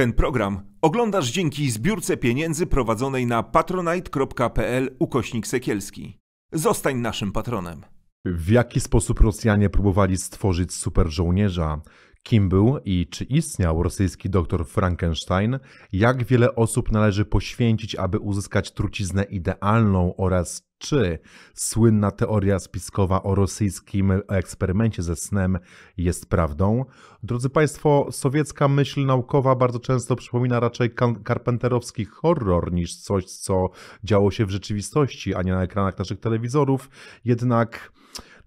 Ten program oglądasz dzięki zbiórce pieniędzy prowadzonej na patronite.pl ukośnik Sekielski. Zostań naszym patronem. W jaki sposób Rosjanie próbowali stworzyć superżołnierza, Kim był i czy istniał rosyjski doktor Frankenstein, jak wiele osób należy poświęcić, aby uzyskać truciznę idealną oraz czy słynna teoria spiskowa o rosyjskim eksperymencie ze snem jest prawdą? Drodzy Państwo, sowiecka myśl naukowa bardzo często przypomina raczej karpenterowski horror niż coś, co działo się w rzeczywistości, a nie na ekranach naszych telewizorów. Jednak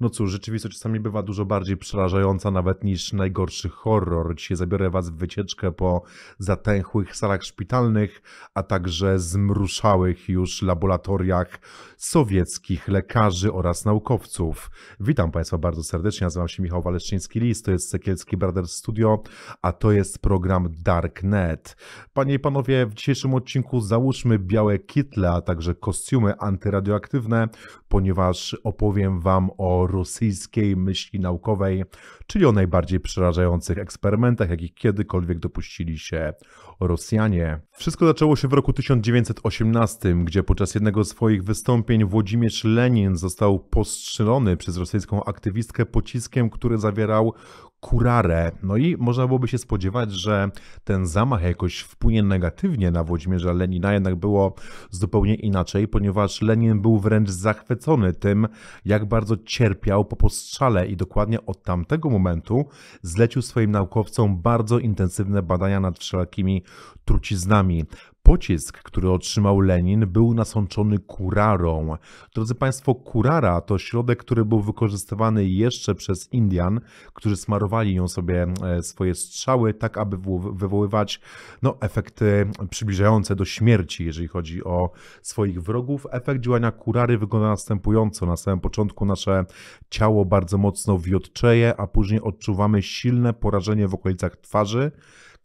no cóż, rzeczywistość czasami bywa dużo bardziej przerażająca nawet niż najgorszy horror. Dzisiaj zabiorę Was w wycieczkę po zatęchłych salach szpitalnych, a także zmruszałych już laboratoriach sowieckich lekarzy oraz naukowców. Witam Państwa bardzo serdecznie, nazywam się Michał Waleszczyński-Lis, to jest Sekielski Brothers Studio, a to jest program Darknet. Panie i Panowie, w dzisiejszym odcinku załóżmy białe kitle, a także kostiumy antyradioaktywne, ponieważ opowiem Wam o rosyjskiej myśli naukowej, czyli o najbardziej przerażających eksperymentach, jakich kiedykolwiek dopuścili się Rosjanie. Wszystko zaczęło się w roku 1918, gdzie podczas jednego z swoich wystąpień Włodzimierz Lenin został postrzelony przez rosyjską aktywistkę pociskiem, który zawierał kurarę. No i można byłoby się spodziewać, że ten zamach jakoś wpłynie negatywnie na Włodzimierza Lenina, jednak było zupełnie inaczej, ponieważ Lenin był wręcz zachwycony tym, jak bardzo cierpiał po postrzale i dokładnie od tamtego momentu zlecił swoim naukowcom bardzo intensywne badania nad wszelakimi truciznami. Pocisk, który otrzymał Lenin, był nasączony kurarą. Drodzy Państwo, kurara to środek, który był wykorzystywany jeszcze przez Indian, którzy smarowali ją sobie e, swoje strzały, tak aby wywoływać no, efekty przybliżające do śmierci, jeżeli chodzi o swoich wrogów. Efekt działania kurary wygląda następująco. Na samym początku nasze ciało bardzo mocno wiotczeje, a później odczuwamy silne porażenie w okolicach twarzy,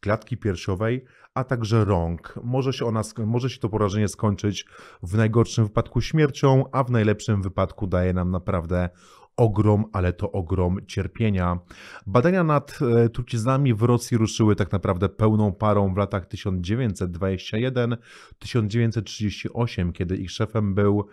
klatki piersiowej, a także rąk. Może się, ona, może się to porażenie skończyć w najgorszym wypadku śmiercią, a w najlepszym wypadku daje nam naprawdę ogrom, ale to ogrom cierpienia. Badania nad e, truciznami w Rosji ruszyły tak naprawdę pełną parą w latach 1921-1938, kiedy ich szefem był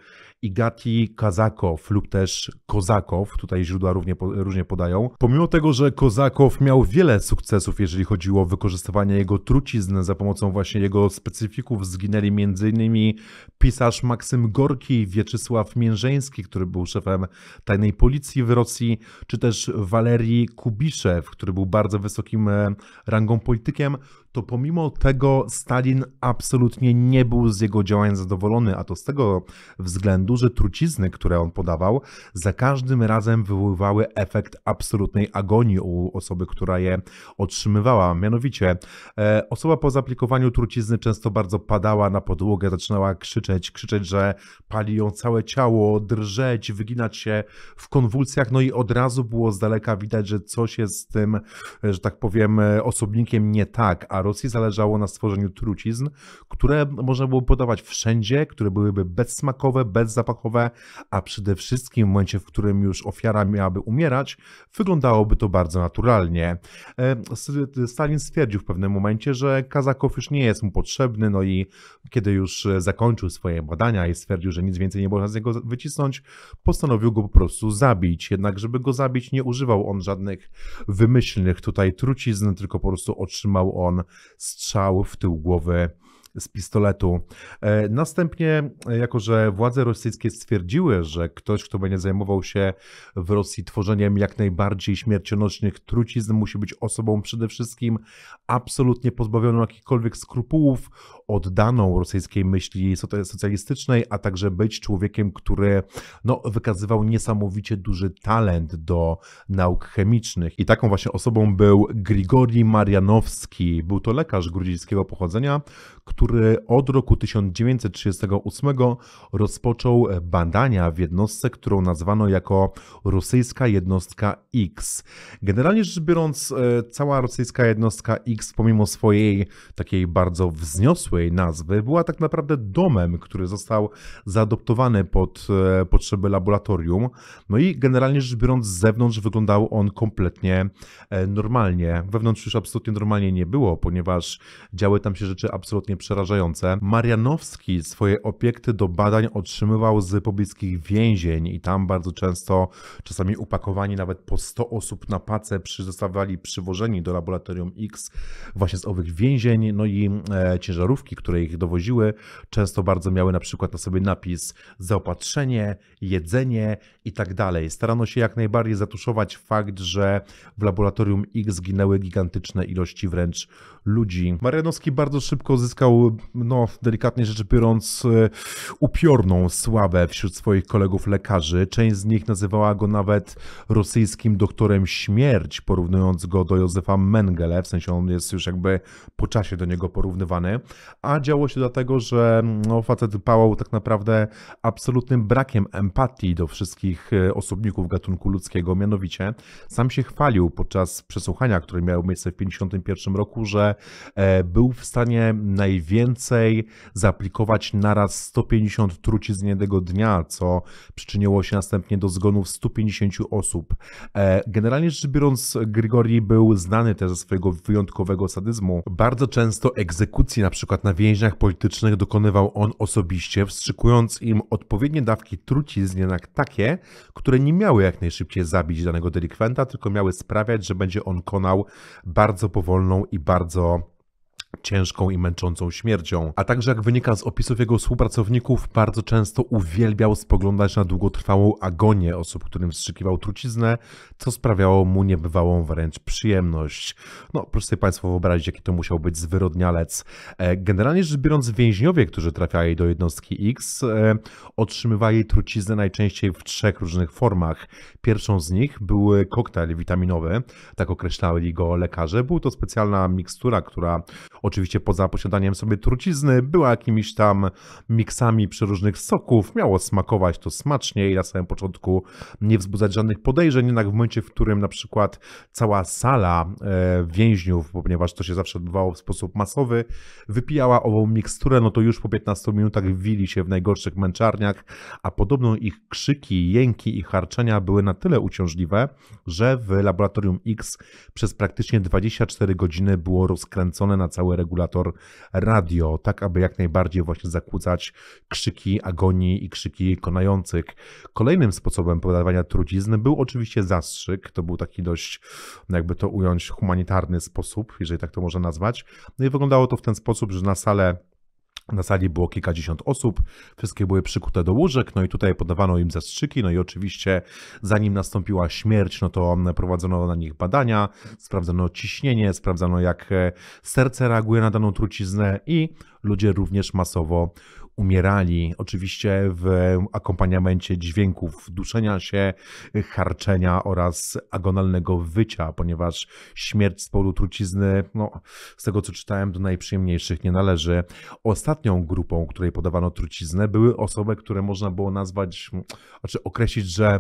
Igati Kazakow lub też Kozakow, tutaj źródła równie, różnie podają. Pomimo tego, że Kozakow miał wiele sukcesów, jeżeli chodziło o wykorzystywanie jego trucizn za pomocą właśnie jego specyfików, zginęli m.in. pisarz Maksym Gorki, Wieczysław Miężeński, który był szefem tajnej policji w Rosji, czy też Walerii Kubiszew, który był bardzo wysokim e, rangą politykiem, to pomimo tego Stalin absolutnie nie był z jego działań zadowolony, a to z tego względu, że trucizny, które on podawał, za każdym razem wywoływały efekt absolutnej agonii u osoby, która je otrzymywała. Mianowicie e, osoba po zaplikowaniu trucizny często bardzo padała na podłogę, zaczynała krzyczeć, krzyczeć, że pali ją całe ciało, drżeć, wyginać się w konwulsjach, no i od razu było z daleka widać, że coś jest z tym, że tak powiem, e, osobnikiem nie tak, a Rosji zależało na stworzeniu trucizn, które można było podawać wszędzie, które byłyby bezsmakowe, bezzapachowe, a przede wszystkim w momencie, w którym już ofiara miałaby umierać, wyglądałoby to bardzo naturalnie. Stalin stwierdził w pewnym momencie, że Kazakow już nie jest mu potrzebny, no i kiedy już zakończył swoje badania i stwierdził, że nic więcej nie można z niego wycisnąć, postanowił go po prostu zabić. Jednak, żeby go zabić, nie używał on żadnych wymyślnych tutaj trucizn, tylko po prostu otrzymał on strzał w tył głowy z pistoletu. E, następnie, e, jako że władze rosyjskie stwierdziły, że ktoś, kto będzie zajmował się w Rosji tworzeniem jak najbardziej śmiercionośnych trucizn, musi być osobą przede wszystkim absolutnie pozbawioną jakichkolwiek skrupułów, oddaną rosyjskiej myśli socjalistycznej, a także być człowiekiem, który no, wykazywał niesamowicie duży talent do nauk chemicznych. I taką właśnie osobą był Grigori Marianowski. Był to lekarz gruzińskiego pochodzenia, który który od roku 1938 rozpoczął badania w jednostce, którą nazwano jako rosyjska jednostka X. Generalnie rzecz biorąc, e, cała rosyjska jednostka X, pomimo swojej takiej bardzo wzniosłej nazwy, była tak naprawdę domem, który został zaadoptowany pod e, potrzeby laboratorium. No i generalnie rzecz biorąc, z zewnątrz wyglądał on kompletnie e, normalnie. Wewnątrz już absolutnie normalnie nie było, ponieważ działy tam się rzeczy absolutnie przerażające przerażające. Marianowski swoje obiekty do badań otrzymywał z pobliskich więzień i tam bardzo często, czasami upakowani nawet po 100 osób na pace, zostawali przywożeni do laboratorium X właśnie z owych więzień. No i e, ciężarówki, które ich dowoziły, często bardzo miały na przykład na sobie napis zaopatrzenie, jedzenie i tak dalej. Starano się jak najbardziej zatuszować fakt, że w laboratorium X zginęły gigantyczne ilości wręcz ludzi. Marianowski bardzo szybko zyskał miał, no, delikatnie rzecz biorąc, e, upiorną sławę wśród swoich kolegów lekarzy. Część z nich nazywała go nawet rosyjskim doktorem śmierć, porównując go do Józefa Mengele, w sensie on jest już jakby po czasie do niego porównywany. A działo się dlatego, że no, facet pałał tak naprawdę absolutnym brakiem empatii do wszystkich e, osobników gatunku ludzkiego. Mianowicie sam się chwalił podczas przesłuchania, które miało miejsce w 1951 roku, że e, był w stanie najwięcej więcej, zaaplikować naraz 150 trucizn jednego dnia, co przyczyniło się następnie do zgonów 150 osób. E, generalnie rzecz biorąc, Grigori był znany też ze swojego wyjątkowego sadyzmu. Bardzo często egzekucji na przykład na więźniach politycznych dokonywał on osobiście, wstrzykując im odpowiednie dawki trucizn, jednak takie, które nie miały jak najszybciej zabić danego delikwenta, tylko miały sprawiać, że będzie on konał bardzo powolną i bardzo ciężką i męczącą śmiercią, a także jak wynika z opisów jego współpracowników, bardzo często uwielbiał spoglądać na długotrwałą agonię osób, którym wstrzykiwał truciznę, co sprawiało mu niebywałą wręcz przyjemność. No, proszę sobie Państwo wyobrazić, jaki to musiał być zwyrodnialec. E, generalnie rzecz biorąc, więźniowie, którzy trafiali do jednostki X, e, otrzymywali truciznę najczęściej w trzech różnych formach. Pierwszą z nich był koktajl witaminowy, tak określali go lekarze. Był to specjalna mikstura, która Oczywiście poza posiadaniem sobie trucizny była jakimiś tam miksami przeróżnych soków, miało smakować to smacznie i na samym początku nie wzbudzać żadnych podejrzeń, jednak w momencie, w którym na przykład cała sala e, więźniów, ponieważ to się zawsze odbywało w sposób masowy, wypijała ową miksturę, no to już po 15 minutach wili się w najgorszych męczarniach, a podobno ich krzyki, jęki i harczenia były na tyle uciążliwe, że w Laboratorium X przez praktycznie 24 godziny było rozkręcone na całe regulator radio, tak aby jak najbardziej właśnie zakłócać krzyki agonii i krzyki konających. Kolejnym sposobem podawania trucizny był oczywiście zastrzyk. To był taki dość, no jakby to ująć, humanitarny sposób, jeżeli tak to można nazwać. No i wyglądało to w ten sposób, że na salę na sali było kilkadziesiąt osób, wszystkie były przykute do łóżek, no i tutaj podawano im zastrzyki, no i oczywiście zanim nastąpiła śmierć, no to prowadzono na nich badania, sprawdzano ciśnienie, sprawdzano jak e, serce reaguje na daną truciznę i ludzie również masowo umierali, oczywiście w akompaniamencie dźwięków duszenia się, harczenia oraz agonalnego wycia, ponieważ śmierć z powodu trucizny, no, z tego co czytałem, do najprzyjemniejszych nie należy. Ostatnią grupą, której podawano truciznę, były osoby, które można było nazwać, znaczy określić, że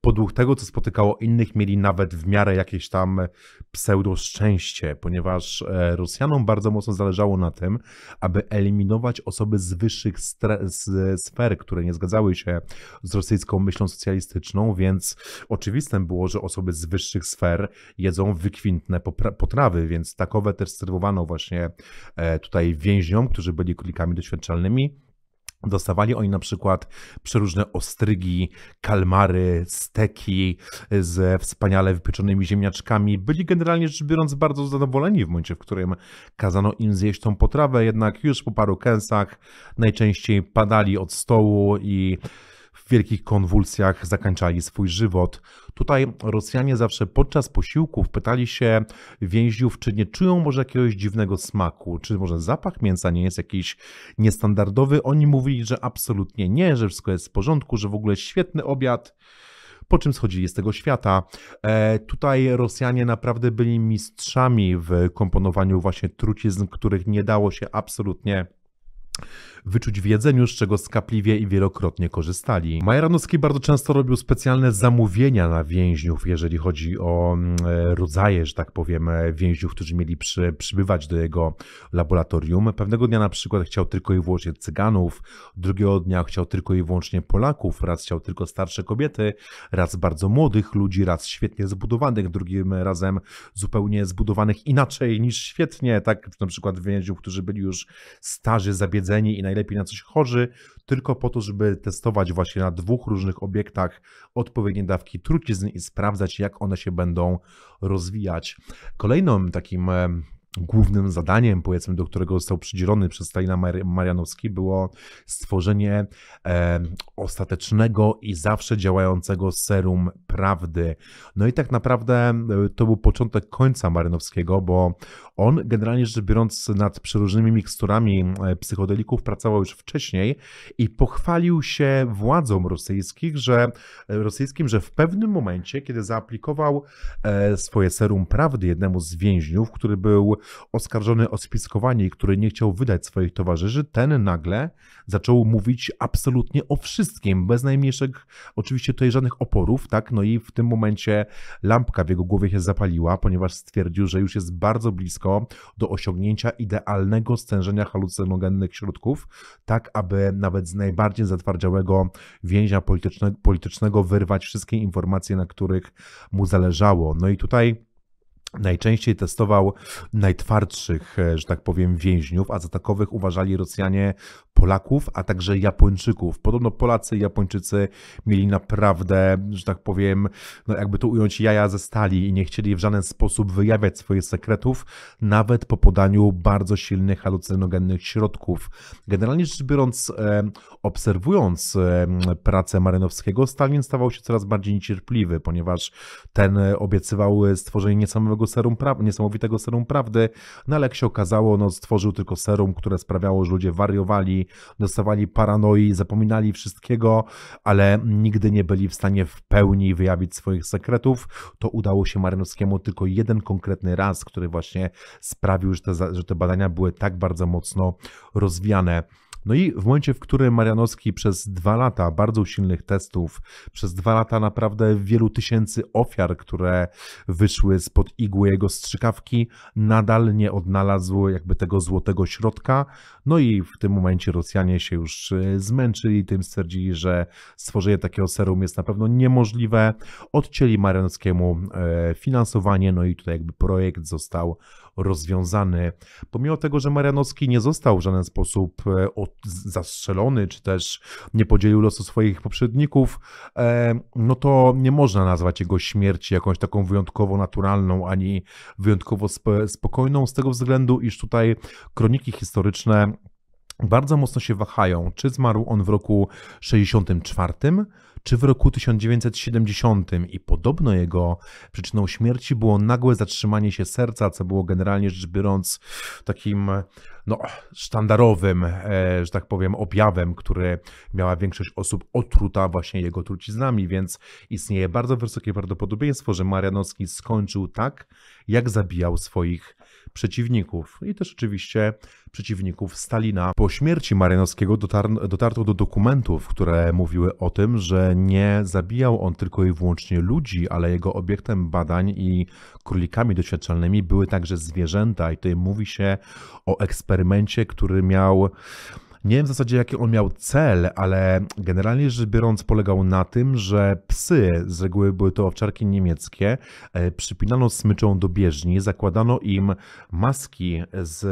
podług tego, co spotykało innych, mieli nawet w miarę jakieś tam pseudo szczęście, ponieważ e, Rosjanom bardzo mocno zależało na tym, aby eliminować osoby z wyższych e, sfer, które nie zgadzały się z rosyjską myślą socjalistyczną, więc oczywistym było, że osoby z wyższych sfer jedzą wykwintne potrawy, więc takowe też serwowano właśnie e, tutaj więźniom, którzy byli królikami doświadczalnymi, Dostawali oni na przykład przeróżne ostrygi, kalmary, steki ze wspaniale wypieczonymi ziemniaczkami. Byli generalnie rzecz biorąc bardzo zadowoleni w momencie, w którym kazano im zjeść tą potrawę, jednak już po paru kęsach najczęściej padali od stołu i w wielkich konwulsjach zakończali swój żywot. Tutaj Rosjanie zawsze podczas posiłków pytali się więźniów, czy nie czują może jakiegoś dziwnego smaku, czy może zapach mięsa nie jest jakiś niestandardowy. Oni mówili, że absolutnie nie, że wszystko jest w porządku, że w ogóle świetny obiad po czym schodzili z tego świata. E, tutaj Rosjanie naprawdę byli mistrzami w komponowaniu właśnie trucizn, których nie dało się absolutnie wyczuć w jedzeniu, z czego skapliwie i wielokrotnie korzystali. Majeranowski bardzo często robił specjalne zamówienia na więźniów, jeżeli chodzi o mm, e, rodzaje, że tak powiem, e, więźniów, którzy mieli przy, przybywać do jego laboratorium. Pewnego dnia na przykład chciał tylko i wyłącznie Cyganów, drugiego dnia chciał tylko i wyłącznie Polaków, raz chciał tylko starsze kobiety, raz bardzo młodych ludzi, raz świetnie zbudowanych, drugim razem zupełnie zbudowanych inaczej niż świetnie, tak na przykład więźniów, którzy byli już starzy, zabiedzeni, i najlepiej na coś chorzy, tylko po to, żeby testować właśnie na dwóch różnych obiektach odpowiednie dawki trucizn i sprawdzać, jak one się będą rozwijać. Kolejną takim głównym zadaniem, powiedzmy, do którego został przydzielony przez Stalina Mar Marianowski, było stworzenie e, ostatecznego i zawsze działającego serum prawdy. No i tak naprawdę e, to był początek końca Marianowskiego, bo on generalnie rzecz biorąc nad przeróżnymi miksturami e, psychodelików pracował już wcześniej i pochwalił się władzom rosyjskich, że e, rosyjskim, że w pewnym momencie, kiedy zaaplikował e, swoje serum prawdy jednemu z więźniów, który był oskarżony o spiskowanie i który nie chciał wydać swoich towarzyszy, ten nagle zaczął mówić absolutnie o wszystkim, bez najmniejszych, oczywiście tutaj żadnych oporów, tak? No i w tym momencie lampka w jego głowie się zapaliła, ponieważ stwierdził, że już jest bardzo blisko do osiągnięcia idealnego stężenia halucynogennych środków, tak aby nawet z najbardziej zatwardziałego więzia politycznego, politycznego wyrwać wszystkie informacje, na których mu zależało. No i tutaj Najczęściej testował najtwardszych, e, że tak powiem, więźniów, a za takowych uważali Rosjanie Polaków, a także Japończyków. Podobno Polacy i Japończycy mieli naprawdę, że tak powiem, no jakby to ująć, jaja ze stali i nie chcieli w żaden sposób wyjawiać swoich sekretów, nawet po podaniu bardzo silnych halucynogennych środków. Generalnie rzecz biorąc, e, obserwując e, pracę Marynowskiego, Stalin stawał się coraz bardziej niecierpliwy, ponieważ ten obiecywał stworzenie niesamowitego niesamowitego serum, pra- niesamowitego serum prawdy, no ale jak się okazało, no stworzył tylko serum, które sprawiało, że ludzie wariowali, dostawali paranoi, zapominali wszystkiego, ale nigdy nie byli w stanie w pełni wyjawić swoich sekretów. To udało się Marynowskiemu tylko jeden konkretny raz, który właśnie sprawił, że te, że te badania były tak bardzo mocno rozwijane. No i w momencie, w którym Marianowski przez dwa lata bardzo silnych testów, przez dwa lata naprawdę wielu tysięcy ofiar, które wyszły spod igły jego strzykawki, nadal nie odnalazł jakby tego złotego środka. No i w tym momencie Rosjanie się już e, zmęczyli, tym stwierdzili, że stworzenie takiego serum jest na pewno niemożliwe. Odcięli Marianowskiemu e, finansowanie, no i tutaj jakby projekt został rozwiązany. Pomimo tego, że Marianowski nie został w żaden sposób e, zastrzelony, czy też nie podzielił losu swoich poprzedników, e, no to nie można nazwać jego śmierci jakąś taką wyjątkowo naturalną, ani wyjątkowo spokojną, z tego względu, iż tutaj kroniki historyczne bardzo mocno się wahają, czy zmarł on w roku 64, czy w roku 1970 i podobno jego przyczyną śmierci było nagłe zatrzymanie się serca, co było generalnie rzecz biorąc takim no, sztandarowym, e, że tak powiem, objawem, który miała większość osób otruta właśnie jego truciznami, więc istnieje bardzo wysokie prawdopodobieństwo, że Marianowski skończył tak, jak zabijał swoich przeciwników i też oczywiście przeciwników Stalina. Po śmierci Marianowskiego dotar- dotarto do dokumentów, które mówiły o tym, że nie zabijał on tylko i wyłącznie ludzi, ale jego obiektem badań i królikami doświadczalnymi były także zwierzęta. I tutaj mówi się o eksperymencie, który miał nie wiem w zasadzie jaki on miał cel, ale generalnie rzecz biorąc polegał na tym, że psy, z reguły były to owczarki niemieckie, e, przypinano smyczą do bieżni, zakładano im maski z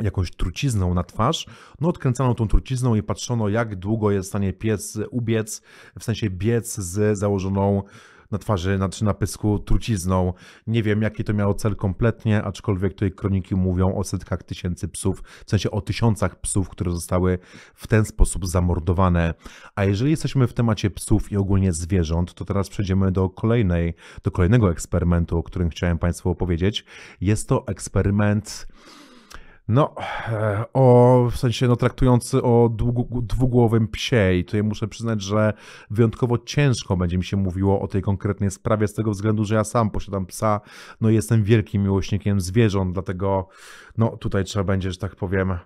jakąś trucizną na twarz, no odkręcano tą trucizną i patrzono jak długo jest w stanie pies ubiec, w sensie biec z założoną na twarzy, na, czy na pysku trucizną. Nie wiem, jaki to miało cel kompletnie, aczkolwiek tutaj kroniki mówią o setkach tysięcy psów, w sensie o tysiącach psów, które zostały w ten sposób zamordowane. A jeżeli jesteśmy w temacie psów i ogólnie zwierząt, to teraz przejdziemy do kolejnej, do kolejnego eksperymentu, o którym chciałem Państwu opowiedzieć. Jest to eksperyment no, e, o, w sensie no, traktujący o długu, dwugłowym psie i tutaj muszę przyznać, że wyjątkowo ciężko będzie mi się mówiło o tej konkretnej sprawie z tego względu, że ja sam posiadam psa, no jestem wielkim miłośnikiem zwierząt, dlatego no tutaj trzeba będzie, że tak powiem,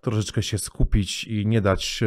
troszeczkę się skupić i nie dać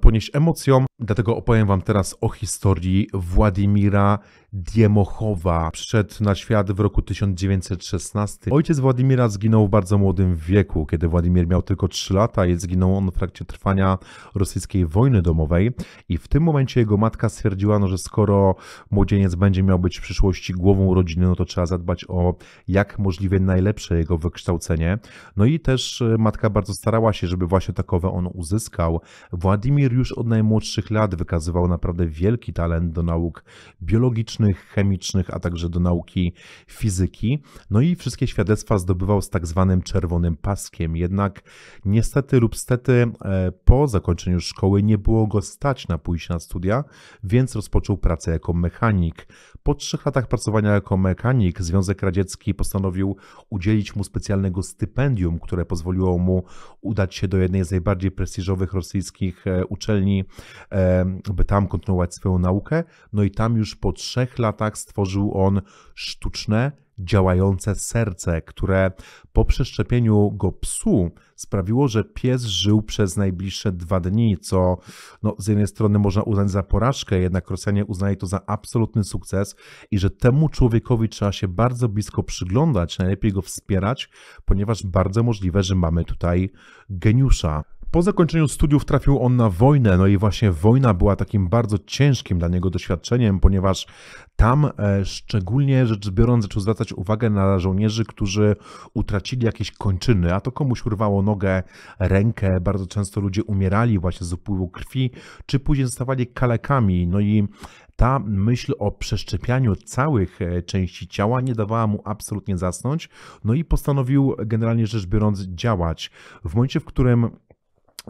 ponieść emocjom. Dlatego opowiem Wam teraz o historii Władimira Diemochowa. Przyszedł na świat w roku 1916. Ojciec Władimira zginął w bardzo młodym wieku, kiedy Władimir miał tylko 3 lata i zginął on w trakcie trwania rosyjskiej wojny domowej. I w tym momencie jego matka stwierdziła, no, że skoro młodzieniec będzie miał być w przyszłości głową rodziny, no to trzeba zadbać o jak możliwie najlepsze jego wykształcenie. No i też e, matka bardzo starała się, żeby właśnie takowe on uzyskał. Władimir już od najmłodszych lat wykazywał naprawdę wielki talent do nauk biologicznych, chemicznych, a także do nauki fizyki. No i wszystkie świadectwa zdobywał z tak zwanym czerwonym paskiem. Jednak niestety lub stety e, po zakończeniu szkoły nie było go stać na pójście na studia, więc rozpoczął pracę jako mechanik. Po trzech latach pracowania jako mechanik Związek Radziecki postanowił udzielić mu specjalnego stypendium, które pozwoliło mu udać się do jednej z najbardziej prestiżowych rosyjskich e, uczelni, e, by tam kontynuować swoją naukę. No i tam już po trzech latach stworzył on sztuczne, działające serce, które po przeszczepieniu go psu sprawiło, że pies żył przez najbliższe dwa dni, co no, z jednej strony można uznać za porażkę, jednak Rosjanie uznali to za absolutny sukces i że temu człowiekowi trzeba się bardzo blisko przyglądać, najlepiej go wspierać, ponieważ bardzo możliwe, że mamy tutaj geniusza. Po zakończeniu studiów trafił on na wojnę, no i właśnie wojna była takim bardzo ciężkim dla niego doświadczeniem, ponieważ tam e, szczególnie rzecz biorąc zaczął zwracać uwagę na żołnierzy, którzy utracili jakieś kończyny, a to komuś urwało nogę, rękę, bardzo często ludzie umierali właśnie z upływu krwi, czy później zostawali kalekami, no i ta myśl o przeszczepianiu całych e, części ciała nie dawała mu absolutnie zasnąć, no i postanowił generalnie rzecz biorąc działać. W momencie, w którym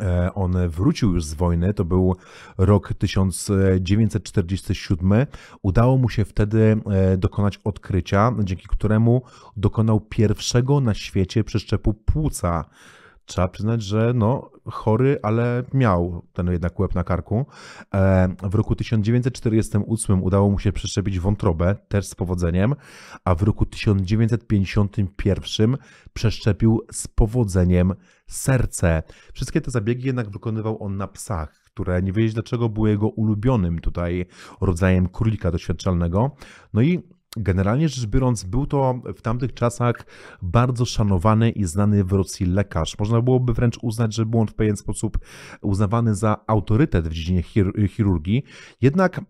E, on wrócił już z wojny, to był rok 1947. Udało mu się wtedy e, dokonać odkrycia, dzięki któremu dokonał pierwszego na świecie przeszczepu płuca. Trzeba przyznać, że no, chory, ale miał ten jednak łeb na karku. E, w roku 1948 udało mu się przeszczepić wątrobę, też z powodzeniem, a w roku 1951 przeszczepił z powodzeniem serce. Wszystkie te zabiegi jednak wykonywał on na psach, które nie wiedzieć dlaczego były jego ulubionym tutaj rodzajem królika doświadczalnego. No i Generalnie rzecz biorąc, był to w tamtych czasach bardzo szanowany i znany w Rosji lekarz. Można byłoby wręcz uznać, że był on w pewien sposób uznawany za autorytet w dziedzinie chirurgii. Jednak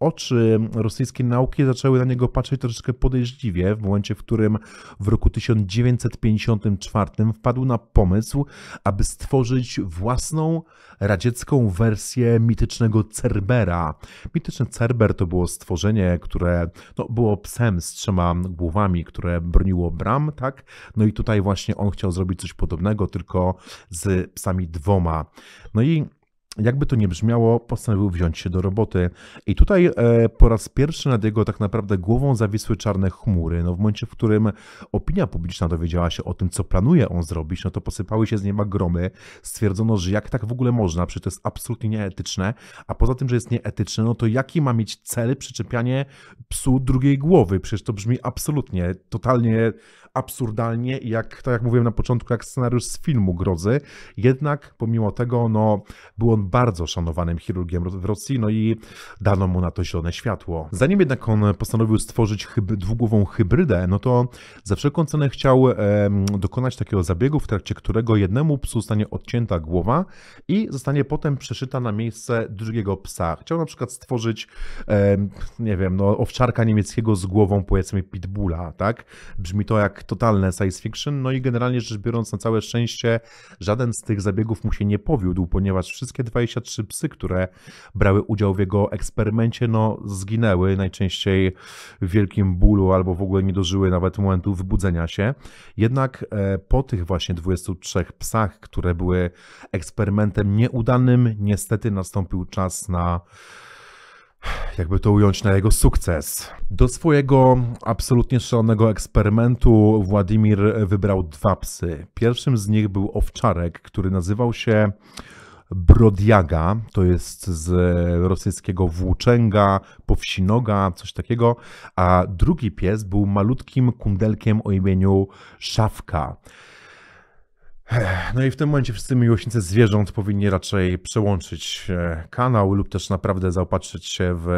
oczy rosyjskiej nauki zaczęły na niego patrzeć troszeczkę podejrzliwie w momencie, w którym w roku 1954 wpadł na pomysł, aby stworzyć własną radziecką wersję mitycznego Cerbera. Mityczny Cerber to było stworzenie, które no, było psem z trzema głowami, które broniło bram, tak? No i tutaj właśnie on chciał zrobić coś podobnego, tylko z psami dwoma. No i jakby to nie brzmiało, postanowił wziąć się do roboty. I tutaj e, po raz pierwszy nad jego tak naprawdę głową zawisły czarne chmury. No w momencie, w którym opinia publiczna dowiedziała się o tym, co planuje on zrobić, no to posypały się z nieba gromy. Stwierdzono, że jak tak w ogóle można, przecież to jest absolutnie nieetyczne. A poza tym, że jest nieetyczne, no to jaki ma mieć cel przyczepianie psu drugiej głowy? Przecież to brzmi absolutnie, totalnie absurdalnie, jak tak jak mówiłem na początku, jak scenariusz z filmu Grozy. Jednak pomimo tego, no, był on bardzo szanowanym chirurgiem w Rosji, no i dano mu na to zielone światło. Zanim jednak on postanowił stworzyć hyb dwugłową hybrydę, no to za wszelką cenę chciał e, dokonać takiego zabiegu, w trakcie którego jednemu psu zostanie odcięta głowa i zostanie potem przeszyta na miejsce drugiego psa. Chciał na przykład stworzyć, e, nie wiem, no, owczarka niemieckiego z głową, powiedzmy, pitbulla, tak? Brzmi to jak totalne science fiction. No i generalnie rzecz biorąc, na całe szczęście, żaden z tych zabiegów mu się nie powiódł, ponieważ wszystkie 23 psy, które brały udział w jego eksperymencie, no zginęły najczęściej w wielkim bólu albo w ogóle nie dożyły nawet momentu wybudzenia się. Jednak e, po tych właśnie 23 psach, które były eksperymentem nieudanym, niestety nastąpił czas na jakby to ująć, na jego sukces. Do swojego absolutnie szalonego eksperymentu Władimir wybrał dwa psy. Pierwszym z nich był owczarek, który nazywał się Brodiaga. to jest z rosyjskiego włóczęga, powsinoga, coś takiego, a drugi pies był malutkim kundelkiem o imieniu Szafka. No i w tym momencie wszyscy miłośnicy zwierząt powinni raczej przełączyć e, kanał lub też naprawdę zaopatrzyć się w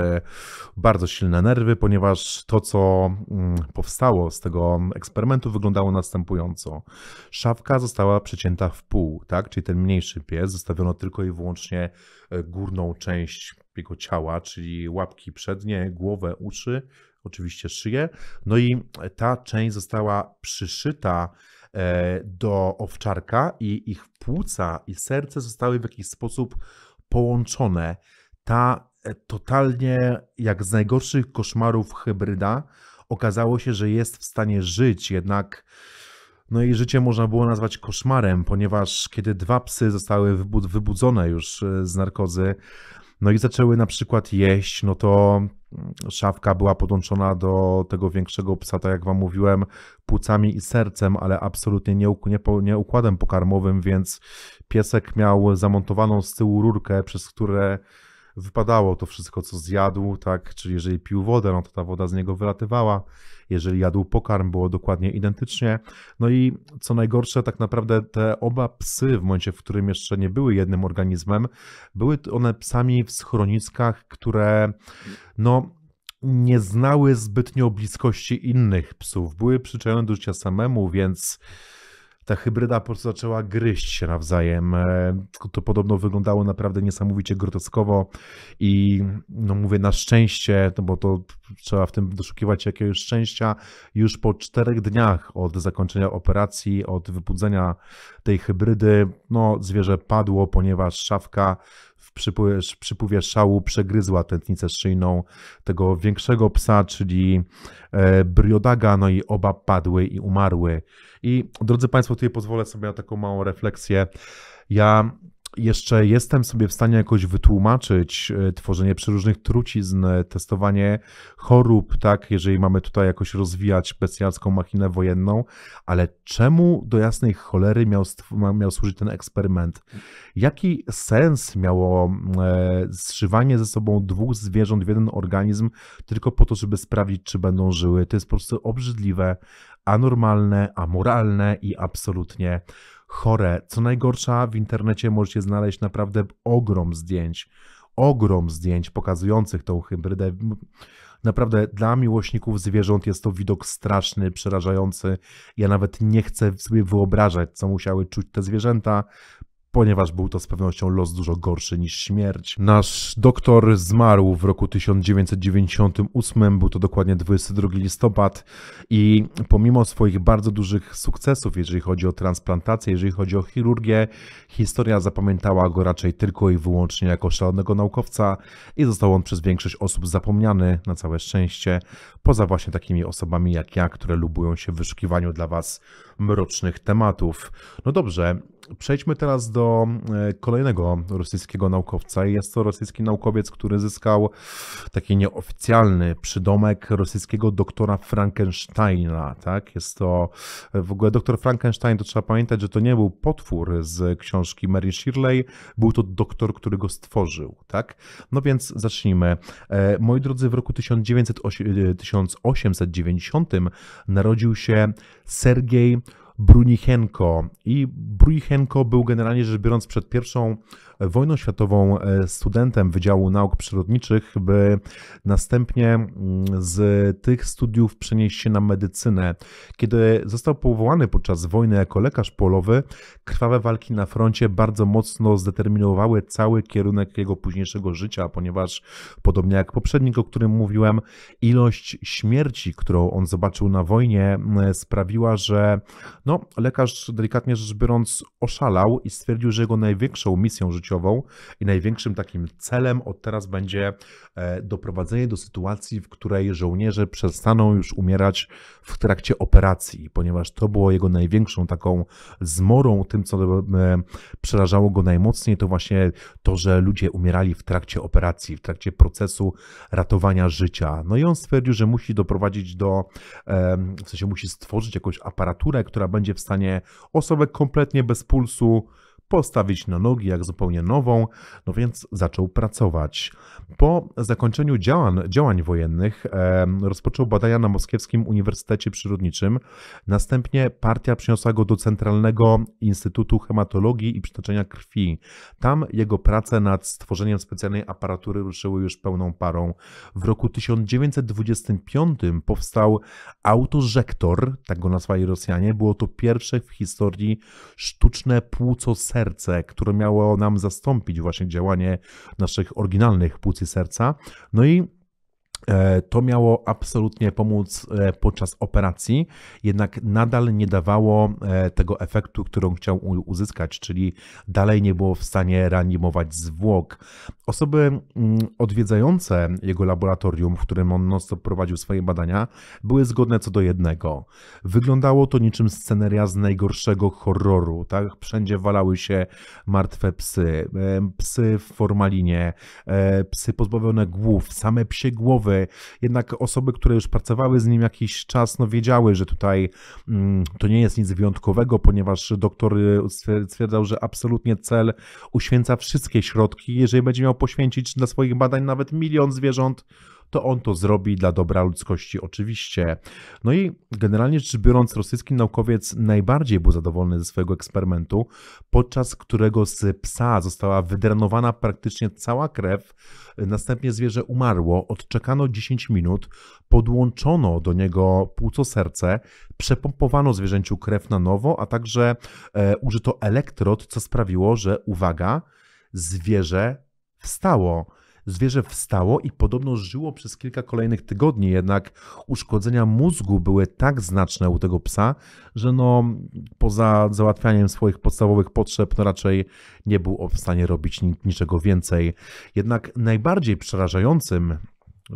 bardzo silne nerwy, ponieważ to, co mm, powstało z tego eksperymentu, wyglądało następująco. Szafka została przecięta w pół, tak? czyli ten mniejszy pies zostawiono tylko i wyłącznie e, górną część jego ciała, czyli łapki przednie, głowę, uszy, oczywiście szyję. No i ta część została przyszyta E, do owczarka i ich płuca i serce zostały w jakiś sposób połączone. Ta e, totalnie jak z najgorszych koszmarów hybryda okazało się, że jest w stanie żyć, jednak no i życie można było nazwać koszmarem, ponieważ kiedy dwa psy zostały wybudzone już e, z narkozy, no i zaczęły na przykład jeść, no to mm, szafka była podłączona do tego większego psa, tak jak wam mówiłem, płucami i sercem, ale absolutnie nie, nie, nie układem pokarmowym, więc piesek miał zamontowaną z tyłu rurkę, przez które wypadało to wszystko, co zjadł, tak? Czyli jeżeli pił wodę, no to ta woda z niego wylatywała. Jeżeli jadł pokarm, było dokładnie identycznie. No i co najgorsze, tak naprawdę te oba psy, w momencie, w którym jeszcze nie były jednym organizmem, były one psami w schroniskach, które no nie znały zbytnio bliskości innych psów. Były przyczajone do życia samemu, więc ta hybryda po prostu zaczęła gryźć się nawzajem. E, to podobno wyglądało naprawdę niesamowicie groteskowo i no mówię na szczęście, no bo to trzeba w tym doszukiwać jakiegoś szczęścia, już po czterech dniach od zakończenia operacji, od wybudzenia tej hybrydy, no zwierzę padło, ponieważ szafka przypływie, przypływie szału przegryzła tętnicę szyjną tego większego psa, czyli e, Briodaga, no i oba padły i umarły. I drodzy Państwo, tutaj pozwolę sobie na taką małą refleksję. Ja jeszcze jestem sobie w stanie jakoś wytłumaczyć e, tworzenie przeróżnych trucizn, e, testowanie chorób, tak, jeżeli mamy tutaj jakoś rozwijać bestialską machinę wojenną, ale czemu do jasnej cholery miał, miał służyć ten eksperyment? Jaki sens miało e, zszywanie ze sobą dwóch zwierząt w jeden organizm tylko po to, żeby sprawdzić, czy będą żyły? To jest po prostu obrzydliwe, anormalne, amoralne i absolutnie chore. Co najgorsza, w internecie możecie znaleźć naprawdę ogrom zdjęć, ogrom zdjęć pokazujących tą hybrydę. Naprawdę dla miłośników zwierząt jest to widok straszny, przerażający. Ja nawet nie chcę sobie wyobrażać, co musiały czuć te zwierzęta ponieważ był to z pewnością los dużo gorszy niż śmierć. Nasz doktor zmarł w roku 1998, był to dokładnie 22 listopad i pomimo swoich bardzo dużych sukcesów, jeżeli chodzi o transplantację, jeżeli chodzi o chirurgię, historia zapamiętała go raczej tylko i wyłącznie jako szalonego naukowca i został on przez większość osób zapomniany, na całe szczęście, poza właśnie takimi osobami jak ja, które lubują się w wyszukiwaniu dla Was mrocznych tematów. No dobrze, przejdźmy teraz do e, kolejnego rosyjskiego naukowca. Jest to rosyjski naukowiec, który zyskał taki nieoficjalny przydomek rosyjskiego doktora Frankensteina. Tak? Jest to e, w ogóle doktor Frankenstein, to trzeba pamiętać, że to nie był potwór z książki Mary Shirley, był to doktor, który go stworzył. Tak? No więc zacznijmy. E, moi drodzy, w roku 1900, 1890 narodził się Sergiej Brunichenko. I Brunichenko był generalnie rzecz biorąc przed pierwszą wojną światową e, studentem Wydziału Nauk Przyrodniczych, by następnie mm, z tych studiów przenieść się na medycynę. Kiedy został powołany podczas wojny jako lekarz polowy, krwawe walki na froncie bardzo mocno zdeterminowały cały kierunek jego późniejszego życia, ponieważ podobnie jak poprzednik, o którym mówiłem, ilość śmierci, którą on zobaczył na wojnie, mm, sprawiła, że no, lekarz delikatnie rzecz biorąc oszalał i stwierdził, że jego największą misją życiową życiową i największym takim celem od teraz będzie e, doprowadzenie do sytuacji, w której żołnierze przestaną już umierać w trakcie operacji, ponieważ to było jego największą taką zmorą, tym co e, przerażało go najmocniej, to właśnie to, że ludzie umierali w trakcie operacji, w trakcie procesu ratowania życia. No i on stwierdził, że musi doprowadzić do, e, w sensie musi stworzyć jakąś aparaturę, która będzie w stanie osobę kompletnie bez pulsu, postawić na nogi jak zupełnie nową, no więc zaczął pracować. Po zakończeniu działań, działań wojennych e, rozpoczął badania na Moskiewskim Uniwersytecie Przyrodniczym. Następnie partia przyniosła go do Centralnego Instytutu Hematologii i Przytoczenia Krwi. Tam jego prace nad stworzeniem specjalnej aparatury ruszyły już pełną parą. W roku 1925 powstał autorzektor, tak go nazwali Rosjanie. Było to pierwsze w historii sztuczne płuco serce, które miało nam zastąpić właśnie działanie naszych oryginalnych płuc i serca. No i E, to miało absolutnie pomóc e, podczas operacji, jednak nadal nie dawało e, tego efektu, którą chciał uzyskać, czyli dalej nie było w stanie reanimować zwłok. Osoby mm, odwiedzające jego laboratorium, w którym on non-stop prowadził swoje badania, były zgodne co do jednego. Wyglądało to niczym sceneria z najgorszego horroru. Tak? Wszędzie walały się martwe psy, psy w formalinie, psy pozbawione głów, same psie głowy jednak osoby, które już pracowały z nim jakiś czas, no wiedziały, że tutaj mm, to nie jest nic wyjątkowego, ponieważ doktor y, stwierdzał, że absolutnie cel uświęca wszystkie środki. Jeżeli będzie miał poświęcić dla swoich badań nawet milion zwierząt, to on to zrobi dla dobra ludzkości oczywiście. No i generalnie rzecz biorąc, rosyjski naukowiec najbardziej był zadowolony ze swojego eksperymentu, podczas którego z psa została wydrenowana praktycznie cała krew, następnie zwierzę umarło, odczekano 10 minut, podłączono do niego płuco serce, przepompowano zwierzęciu krew na nowo, a także e, użyto elektrod, co sprawiło, że uwaga, zwierzę wstało. Zwierzę wstało i podobno żyło przez kilka kolejnych tygodni, jednak uszkodzenia mózgu były tak znaczne u tego psa, że no, poza załatwianiem swoich podstawowych potrzeb, no raczej nie był w stanie robić niczego więcej. Jednak najbardziej przerażającym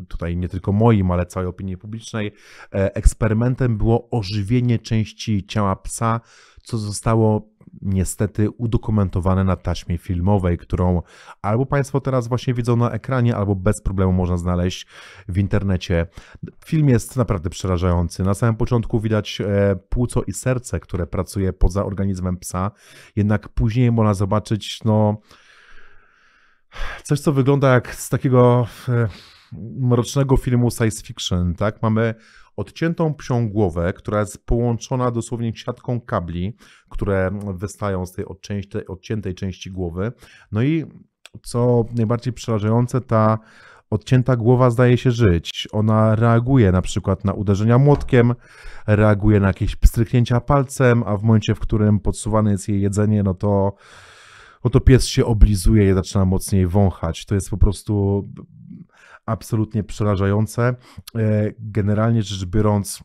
tutaj nie tylko moim, ale całej opinii publicznej, e, eksperymentem było ożywienie części ciała psa, co zostało niestety udokumentowane na taśmie filmowej, którą albo Państwo teraz właśnie widzą na ekranie, albo bez problemu można znaleźć w internecie. Film jest naprawdę przerażający. Na samym początku widać e, płuco i serce, które pracuje poza organizmem psa, jednak później można zobaczyć, no. Coś, co wygląda jak z takiego e, mrocznego filmu science fiction, tak? Mamy odciętą psią głowę, która jest połączona dosłownie siatką kabli, które wystają z tej odciętej części głowy. No i co najbardziej przerażające, ta odcięta głowa zdaje się żyć. Ona reaguje na przykład na uderzenia młotkiem, reaguje na jakieś pstryknięcia palcem, a w momencie, w którym podsuwane jest jej jedzenie, no to, no to pies się oblizuje i zaczyna mocniej wąchać. To jest po prostu absolutnie przerażające. E, generalnie rzecz biorąc,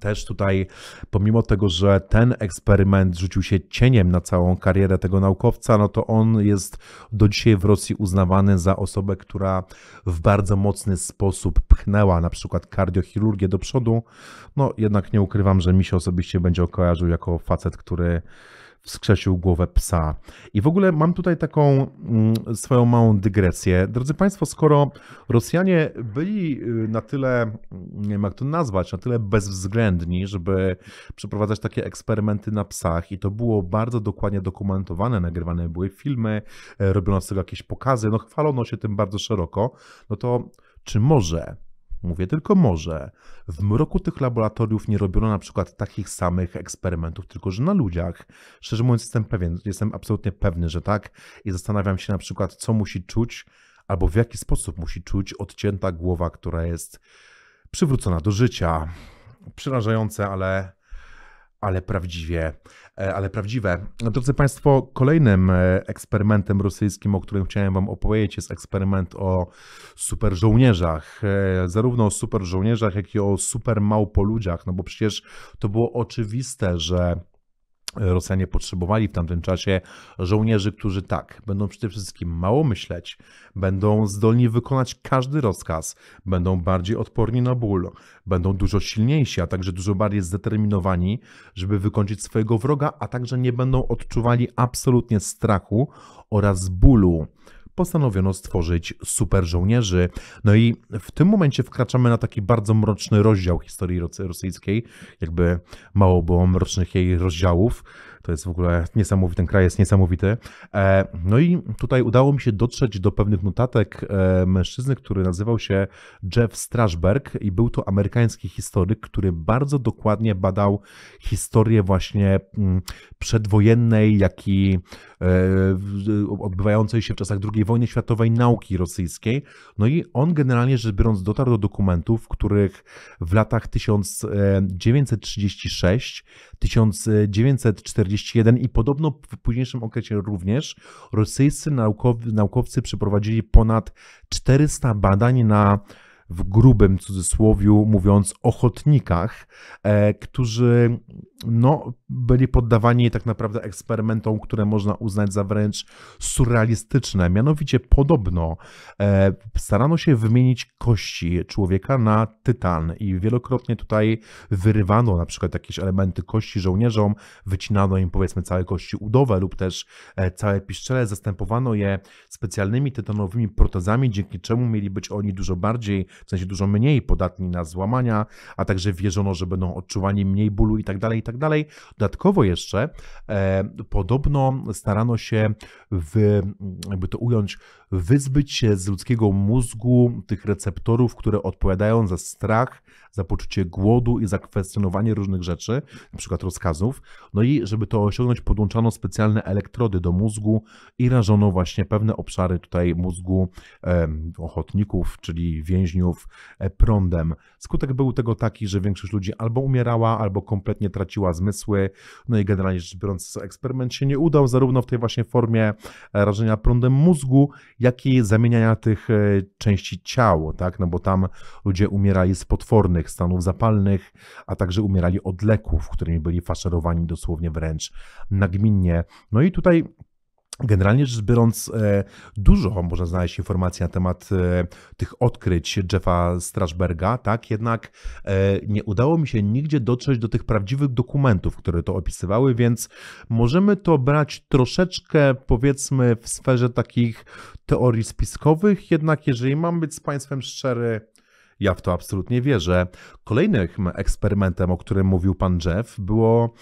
też tutaj, pomimo tego, że ten eksperyment rzucił się cieniem na całą karierę tego naukowca, no to on jest do dzisiaj w Rosji uznawany za osobę, która w bardzo mocny sposób pchnęła na przykład kardiochirurgię do przodu. No jednak nie ukrywam, że mi się osobiście będzie kojarzył jako facet, który wskrzesił głowę psa. I w ogóle mam tutaj taką mm, swoją małą dygresję. Drodzy Państwo, skoro Rosjanie byli y, na tyle, mm, nie wiem jak to nazwać, na tyle bezwzględni, żeby przeprowadzać takie eksperymenty na psach i to było bardzo dokładnie dokumentowane, nagrywane były filmy, e, robiono z tego jakieś pokazy, no chwalono się tym bardzo szeroko, no to czy może Mówię tylko może. W mroku tych laboratoriów nie robiono na przykład takich samych eksperymentów, tylko że na ludziach. Szczerze mówiąc, jestem pewien, jestem absolutnie pewny, że tak. I zastanawiam się na przykład, co musi czuć, albo w jaki sposób musi czuć odcięta głowa, która jest przywrócona do życia. Przerażające, ale, ale prawdziwie. E, ale prawdziwe. Drodzy Państwo, kolejnym e, eksperymentem rosyjskim, o którym chciałem Wam opowiedzieć, jest eksperyment o superżołnierzach. E, zarówno o superżołnierzach, jak i o małpoludziach. no bo przecież to było oczywiste, że Rosjanie potrzebowali w tamtym czasie żołnierzy, którzy tak, będą przede wszystkim mało myśleć, będą zdolni wykonać każdy rozkaz, będą bardziej odporni na ból, będą dużo silniejsi, a także dużo bardziej zdeterminowani, żeby wykończyć swojego wroga, a także nie będą odczuwali absolutnie strachu oraz bólu postanowiono stworzyć super żołnierzy. No i w tym momencie wkraczamy na taki bardzo mroczny rozdział historii rosyjskiej, jakby mało było mrocznych jej rozdziałów. To jest w ogóle niesamowity, ten kraj jest niesamowity. E, no i tutaj udało mi się dotrzeć do pewnych notatek e, mężczyzny, który nazywał się Jeff Strasberg i był to amerykański historyk, który bardzo dokładnie badał historię właśnie mm, przedwojennej, jak i E, odbywającej się w czasach II wojny światowej nauki rosyjskiej. No i on generalnie rzecz biorąc dotarł do dokumentów, w których w latach 1936, 1941 e, e, i podobno w późniejszym okresie również rosyjscy naukowcy przeprowadzili ponad 400 badań na w grubym cudzysłowiu mówiąc ochotnikach, e, którzy no, byli poddawani tak naprawdę eksperymentom, które można uznać za wręcz surrealistyczne. Mianowicie podobno e, starano się wymienić kości człowieka na tytan i wielokrotnie tutaj wyrywano na przykład jakieś elementy kości żołnierzom, wycinano im powiedzmy całe kości udowe lub też e, całe piszczele, zastępowano je specjalnymi tytanowymi protezami, dzięki czemu mieli być oni dużo bardziej w sensie dużo mniej podatni na złamania, a także wierzono, że będą odczuwani mniej bólu itd., tak itd. Tak Dodatkowo jeszcze e, podobno starano się w, jakby to ująć, wyzbyć się z ludzkiego mózgu tych receptorów, które odpowiadają za strach, za poczucie głodu i za kwestionowanie różnych rzeczy, na przykład rozkazów. No i żeby to osiągnąć, podłączano specjalne elektrody do mózgu i rażono właśnie pewne obszary tutaj mózgu e, ochotników, czyli więźniów e, prądem. Skutek był tego taki, że większość ludzi albo umierała, albo kompletnie traciła zmysły. No i generalnie rzecz biorąc, eksperyment się nie udał, zarówno w tej właśnie formie e, rażenia prądem mózgu, jak i zamieniania tych e, części ciał, tak? no bo tam ludzie umierali z potwornych stanów zapalnych, a także umierali od leków, którymi byli faszerowani dosłownie wręcz nagminnie. No i tutaj Generalnie rzecz biorąc, e, dużo można znaleźć informacji na temat e, tych odkryć Jeffa Strasberga, tak? Jednak e, nie udało mi się nigdzie dotrzeć do tych prawdziwych dokumentów, które to opisywały, więc możemy to brać troszeczkę, powiedzmy, w sferze takich teorii spiskowych. Jednak, jeżeli mam być z Państwem szczery, ja w to absolutnie wierzę. Kolejnym eksperymentem, o którym mówił pan Jeff, było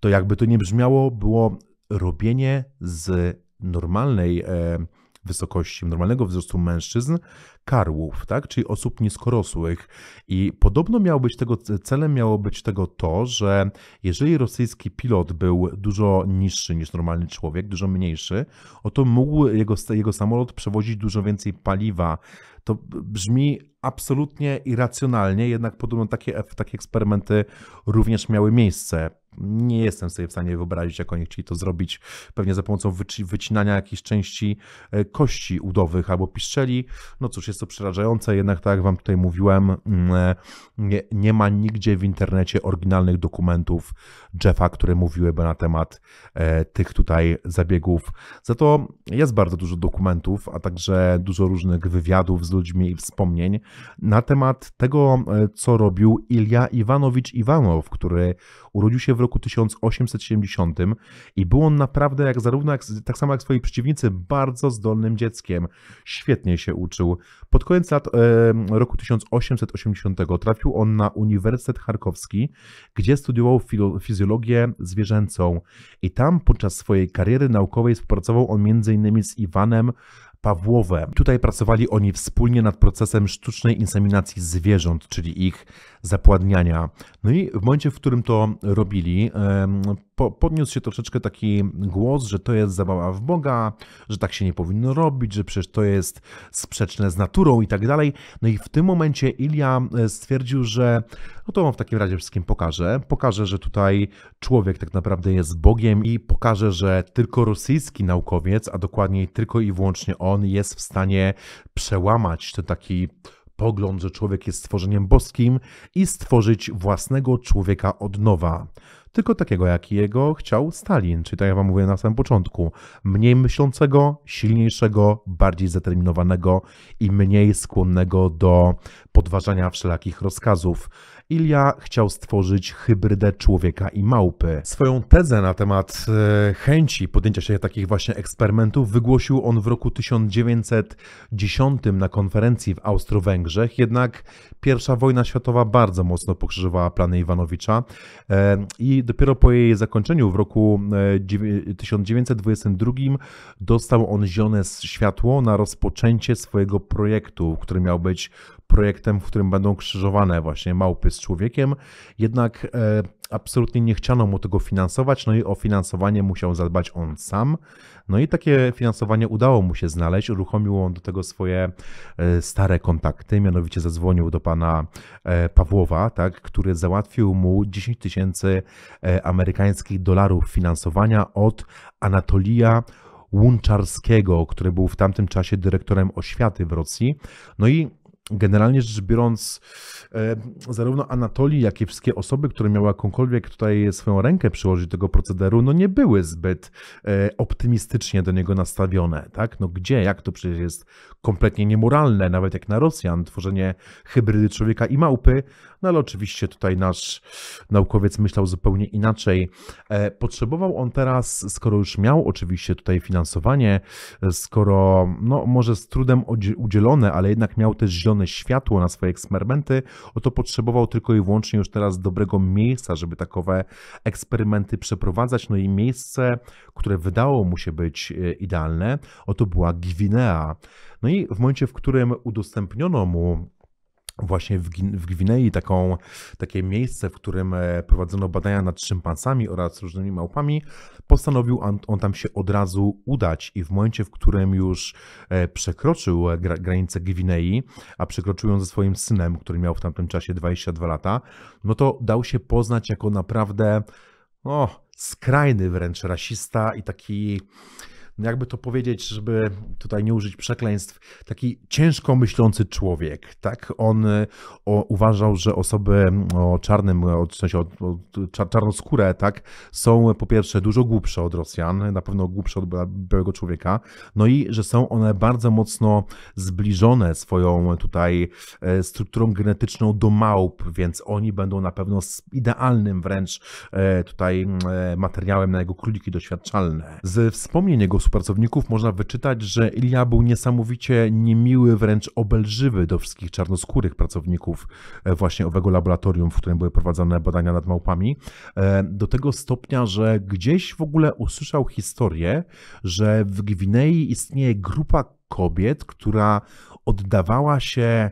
to jakby to nie brzmiało, było robienie z normalnej e, wysokości, normalnego wzrostu mężczyzn, karłów, tak? czyli osób niskorosłych. I podobno miało być tego, celem miało być tego to, że jeżeli rosyjski pilot był dużo niższy niż normalny człowiek, dużo mniejszy, oto mógł jego, jego samolot przewozić dużo więcej paliwa to brzmi absolutnie irracjonalnie, jednak podobno takie, takie eksperymenty również miały miejsce. Nie jestem sobie w stanie wyobrazić, jak oni chcieli to zrobić, pewnie za pomocą wycinania jakiejś części e, kości udowych albo piszczeli. No cóż, jest to przerażające, jednak tak jak wam tutaj mówiłem, mm, e, nie, nie ma nigdzie w internecie oryginalnych dokumentów Jeffa, które mówiłyby na temat e, tych tutaj zabiegów. Za to jest bardzo dużo dokumentów, a także dużo różnych wywiadów z ludźmi i wspomnień na temat tego, e, co robił Ilja Iwanowicz Iwanow, który urodził się w roku 1870 i był on naprawdę, jak zarówno jak, tak samo jak swoi przeciwnicy, bardzo zdolnym dzieckiem. Świetnie się uczył. Pod koniec lat, e, roku 1880 trafił on na Uniwersytet Charkowski, gdzie studiował fizjologię zwierzęcą i tam podczas swojej kariery naukowej współpracował on m.in. z Iwanem Pawłowe. Tutaj pracowali oni wspólnie nad procesem sztucznej inseminacji zwierząt, czyli ich zapładniania. No i w momencie, w którym to robili, po, podniósł się troszeczkę taki głos, że to jest zabawa w Boga, że tak się nie powinno robić, że przecież to jest sprzeczne z naturą i tak dalej. No i w tym momencie Ilia e, stwierdził, że no to w takim razie wszystkim pokaże. Pokaże, że tutaj człowiek tak naprawdę jest Bogiem i pokaże, że tylko rosyjski naukowiec, a dokładniej tylko i wyłącznie on jest w stanie przełamać ten taki pogląd, że człowiek jest stworzeniem boskim i stworzyć własnego człowieka od nowa. Tylko takiego, jakiego chciał Stalin, czyli tak jak wam mówię na samym początku. Mniej myślącego, silniejszego, bardziej zdeterminowanego i mniej skłonnego do podważania wszelakich rozkazów. Ilia chciał stworzyć hybrydę człowieka i małpy. Swoją tezę na temat e, chęci podjęcia się takich właśnie eksperymentów wygłosił on w roku 1910 na konferencji w Austro-Węgrzech, jednak pierwsza wojna światowa bardzo mocno pokrzyżowała plany Iwanowicza e, i dopiero po jej zakończeniu w roku 1922 e, dostał on zielone światło na rozpoczęcie swojego projektu, który miał być projektem, w którym będą krzyżowane właśnie małpy z człowiekiem, jednak e, absolutnie nie chciano mu tego finansować, no i o finansowanie musiał zadbać on sam. No i takie finansowanie udało mu się znaleźć, uruchomił on do tego swoje e, stare kontakty, mianowicie zadzwonił do pana e, Pawłowa, tak, który załatwił mu 10 tysięcy e, amerykańskich dolarów finansowania od Anatolia Łunczarskiego, który był w tamtym czasie dyrektorem oświaty w Rosji. No i generalnie rzecz biorąc, e, zarówno Anatolii, jak i wszystkie osoby, które miały jakąkolwiek tutaj swoją rękę przyłożyć do tego procederu, no nie były zbyt e, optymistycznie do niego nastawione, tak? No gdzie, jak to przecież jest kompletnie niemoralne, nawet jak na Rosjan, tworzenie hybrydy człowieka i małpy, no ale oczywiście tutaj nasz naukowiec myślał zupełnie inaczej. E, potrzebował on teraz, skoro już miał oczywiście tutaj finansowanie, e, skoro no może z trudem udzielone, ale jednak miał też zielone światło na swoje eksperymenty, oto potrzebował tylko i wyłącznie już teraz dobrego miejsca, żeby takowe eksperymenty przeprowadzać, no i miejsce, które wydało mu się być e, idealne, oto była Gwinea. No i w momencie, w którym udostępniono mu właśnie w, w Gwinei taką, takie miejsce, w którym e, prowadzono badania nad szympansami oraz różnymi małpami, postanowił on, on tam się od razu udać i w momencie, w którym już e, przekroczył e, gra, granicę Gwinei, a przekroczył ją ze swoim synem, który miał w tamtym czasie 22 lata, no to dał się poznać jako naprawdę o, skrajny wręcz rasista i taki no jakby to powiedzieć, żeby tutaj nie użyć przekleństw, taki ciężko myślący człowiek, tak? On e, o, uważał, że osoby o czarnym, o, w sensie o, o czarnoskóre, tak? Są po pierwsze dużo głupsze od Rosjan, na pewno głupsze od białego człowieka, no i że są one bardzo mocno zbliżone swoją tutaj e, strukturą genetyczną do małp, więc oni będą na pewno idealnym wręcz e, tutaj materiałem na jego króliki doświadczalne. Z wspomnień jego współpracowników można wyczytać, że Ilia był niesamowicie niemiły, wręcz obelżywy do wszystkich czarnoskórych pracowników e, właśnie owego laboratorium, w którym były prowadzone badania nad małpami. E, do tego stopnia, że gdzieś w ogóle usłyszał historię, że w Gwinei istnieje grupa kobiet, która oddawała się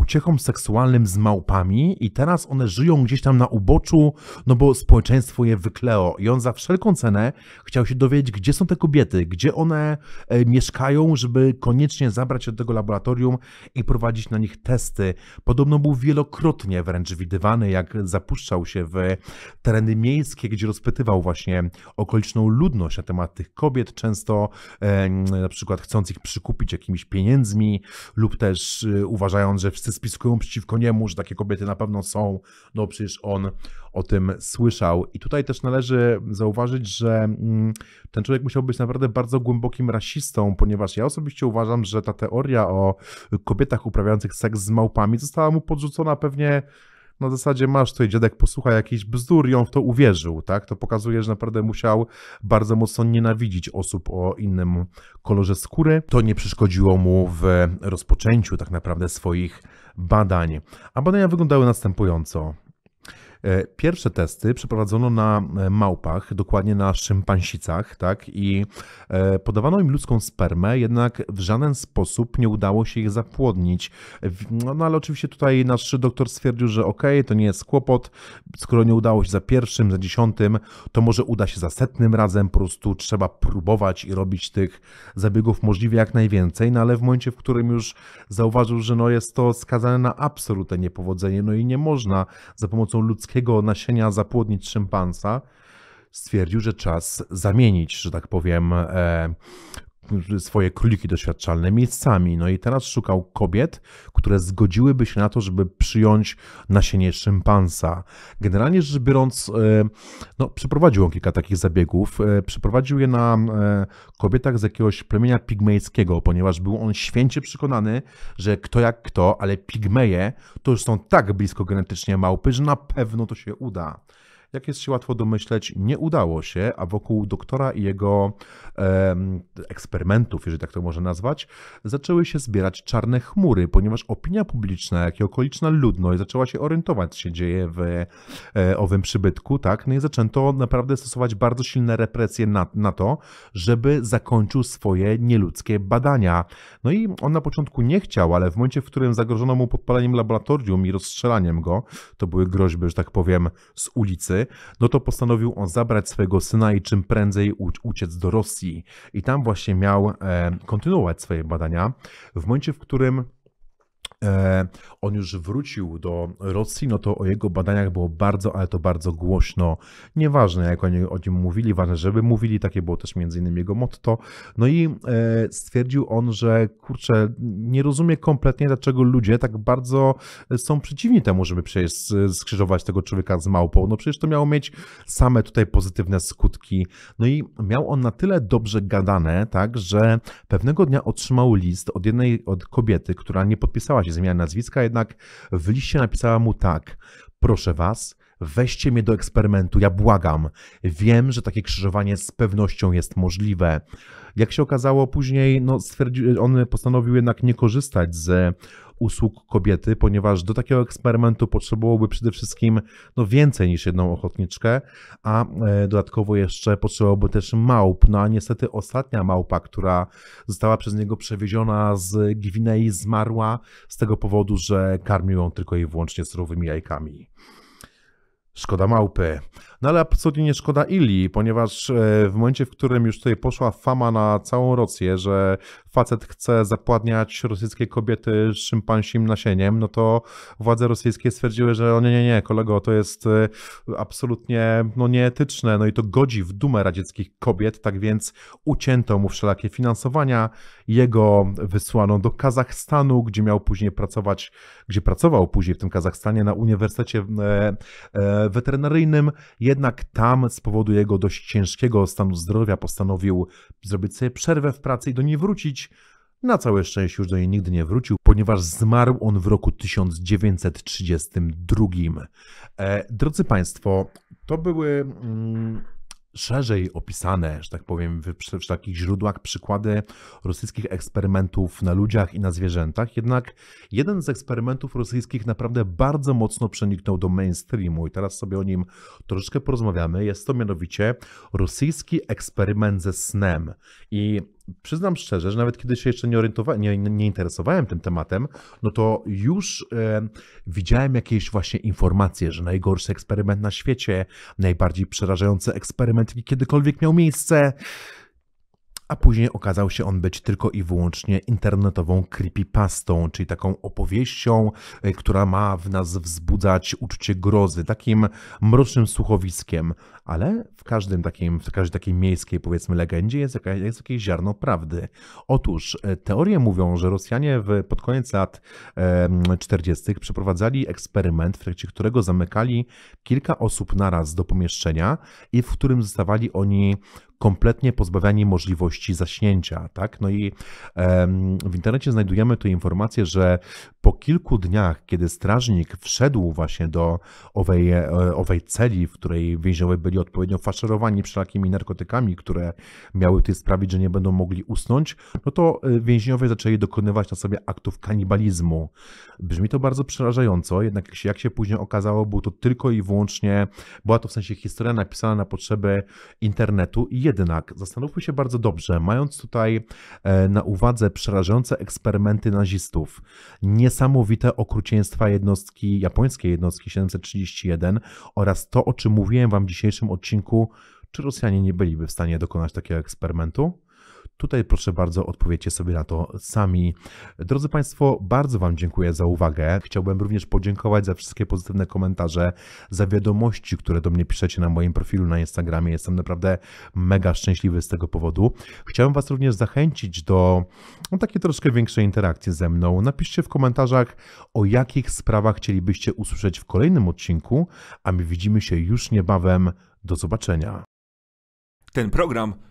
uciechom seksualnym z małpami i teraz one żyją gdzieś tam na uboczu, no bo społeczeństwo je wykleo i on za wszelką cenę chciał się dowiedzieć, gdzie są te kobiety, gdzie one e, mieszkają, żeby koniecznie zabrać się do tego laboratorium i prowadzić na nich testy. Podobno był wielokrotnie wręcz widywany, jak zapuszczał się w tereny miejskie, gdzie rozpytywał właśnie okoliczną ludność na temat tych kobiet, często e, na przykład chcąc ich przykupić jakimiś pieniędzmi lub też e, uważając, że wszyscy wszyscy spiskują przeciwko niemu, że takie kobiety na pewno są, no przecież on o tym słyszał. I tutaj też należy zauważyć, że mm, ten człowiek musiał być naprawdę bardzo głębokim rasistą, ponieważ ja osobiście uważam, że ta teoria o kobietach uprawiających seks z małpami została mu podrzucona pewnie na zasadzie masz tutaj dziadek posłucha jakiś bzdur i on w to uwierzył, tak? To pokazuje, że naprawdę musiał bardzo mocno nienawidzić osób o innym kolorze skóry. To nie przeszkodziło mu w rozpoczęciu tak naprawdę swoich badań. A badania wyglądały następująco. E, pierwsze testy przeprowadzono na e, małpach, dokładnie na szympansicach, tak? I e, podawano im ludzką spermę, jednak w żaden sposób nie udało się ich zapłodnić. No, no ale oczywiście tutaj nasz doktor stwierdził, że okej, okay, to nie jest kłopot, skoro nie udało się za pierwszym, za dziesiątym, to może uda się za setnym razem, po prostu trzeba próbować i robić tych zabiegów możliwie jak najwięcej, no ale w momencie, w którym już zauważył, że no jest to skazane na absolutne niepowodzenie, no i nie można za pomocą ludzkiej ludzkiego nasienia zapłodnić szympansa, stwierdził, że czas zamienić, że tak powiem, e, swoje króliki doświadczalne miejscami. No i teraz szukał kobiet, które zgodziłyby się na to, żeby przyjąć nasienie szympansa. Generalnie rzecz biorąc, e, no, przeprowadził on kilka takich zabiegów. E, przeprowadził je na e, kobietach z jakiegoś plemienia pigmejskiego, ponieważ był on święcie przekonany, że kto jak kto, ale pigmeje to już są tak blisko genetycznie małpy, że na pewno to się uda. Jak jest się łatwo domyśleć, nie udało się, a wokół doktora i jego e, eksperymentów, jeżeli tak to można nazwać, zaczęły się zbierać czarne chmury, ponieważ opinia publiczna, jak i okoliczna ludność zaczęła się orientować, co się dzieje w e, owym przybytku, tak? No i zaczęto naprawdę stosować bardzo silne represje na, na to, żeby zakończył swoje nieludzkie badania. No i on na początku nie chciał, ale w momencie, w którym zagrożono mu podpaleniem laboratorium i rozstrzelaniem go, to były groźby, że tak powiem, z ulicy, no to postanowił on zabrać swojego syna i czym prędzej uciec do Rosji. I tam właśnie miał e, kontynuować swoje badania w momencie, w którym E, on już wrócił do Rosji, no to o jego badaniach było bardzo, ale to bardzo głośno. Nieważne, jak oni o nim mówili, ważne, żeby mówili, takie było też między innymi jego motto. No i e, stwierdził on, że kurczę, nie rozumie kompletnie, dlaczego ludzie tak bardzo są przeciwni temu, żeby przecież skrzyżować tego człowieka z małpą. No przecież to miało mieć same tutaj pozytywne skutki. No i miał on na tyle dobrze gadane, tak, że pewnego dnia otrzymał list od jednej od kobiety, która nie podpisała się jakiejś nazwiska, jednak w liście napisała mu tak. Proszę was, weźcie mnie do eksperymentu, ja błagam. Wiem, że takie krzyżowanie z pewnością jest możliwe. Jak się okazało później, no, on postanowił jednak nie korzystać z usług kobiety, ponieważ do takiego eksperymentu potrzebowałoby przede wszystkim no, więcej niż jedną ochotniczkę, a e, dodatkowo jeszcze potrzebowałoby też małp. No a niestety ostatnia małpa, która została przez niego przewieziona z Gwinei, zmarła z tego powodu, że karmił ją tylko i wyłącznie surowymi jajkami. Szkoda małpy. No ale absolutnie nie szkoda Ili, ponieważ e, w momencie, w którym już tutaj poszła fama na całą Rosję, że facet chce zapładniać rosyjskie kobiety szympansim nasieniem, no to władze rosyjskie stwierdziły, że o nie, nie, nie, kolego, to jest e, absolutnie no, nieetyczne, no i to godzi w dumę radzieckich kobiet, tak więc ucięto mu wszelakie finansowania, jego wysłano do Kazachstanu, gdzie miał później pracować, gdzie pracował później w tym Kazachstanie na Uniwersytecie e, Weterynaryjnym, jednak tam z powodu jego dość ciężkiego stanu zdrowia postanowił zrobić sobie przerwę w pracy i do niej wrócić. Na całe szczęście już do niej nigdy nie wrócił, ponieważ zmarł on w roku 1932. E, drodzy Państwo, to były. Mm, szerzej opisane, że tak powiem, w, w, takich źródłach przykłady rosyjskich eksperymentów na ludziach i na zwierzętach, jednak jeden z eksperymentów rosyjskich naprawdę bardzo mocno przeniknął do mainstreamu i teraz sobie o nim troszeczkę porozmawiamy. Jest to mianowicie rosyjski eksperyment ze snem i przyznam szczerze, że nawet kiedy się jeszcze nie, orientowałem, nie, nie interesowałem tym tematem, no to już e, widziałem jakieś właśnie informacje, że najgorszy eksperyment na świecie, najbardziej przerażający eksperyment, jaki kiedykolwiek miał miejsce a później okazał się on być tylko i wyłącznie internetową creepypastą, czyli taką opowieścią, e, która ma w nas wzbudzać uczucie grozy, takim mrocznym słuchowiskiem. Ale w każdym takim, w każdej takiej miejskiej, powiedzmy, legendzie jest, jest jakieś ziarno prawdy. Otóż e, teorie mówią, że Rosjanie w, pod koniec lat 40. przeprowadzali eksperyment, w trakcie którego zamykali kilka osób naraz do pomieszczenia i w którym zostawali oni kompletnie pozbawiani możliwości zaśnięcia. Tak? No i w internecie znajdujemy tu informację, że po kilku dniach, kiedy strażnik wszedł właśnie do owej, e, owej celi, w której więźniowie byli odpowiednio faszerowani wszelakimi narkotykami, które miały tutaj sprawić, że nie będą mogli usnąć, no to e, więźniowie zaczęli dokonywać na sobie aktów kanibalizmu. Brzmi to bardzo przerażająco, jednak jak się, później okazało, było to tylko i wyłącznie, była to w sensie historia napisana na potrzeby internetu, jednak zastanówmy się bardzo dobrze, mając tutaj e, na uwadze przerażające eksperymenty nazistów, nie niesamowite okrucieństwa jednostki, japońskiej jednostki 731 oraz to, o czym mówiłem wam w dzisiejszym odcinku, czy Rosjanie nie byliby w stanie dokonać takiego eksperymentu? Tutaj proszę bardzo, odpowiecie sobie na to sami. Drodzy Państwo, bardzo Wam dziękuję za uwagę. Chciałbym również podziękować za wszystkie pozytywne komentarze, za wiadomości, które do mnie piszecie na moim profilu na Instagramie. Jestem naprawdę mega szczęśliwy z tego powodu. Chciałbym Was również zachęcić do no, takiej troszkę większej interakcji ze mną. Napiszcie w komentarzach, o jakich sprawach chcielibyście usłyszeć w kolejnym odcinku, a my widzimy się już niebawem. Do zobaczenia. Ten program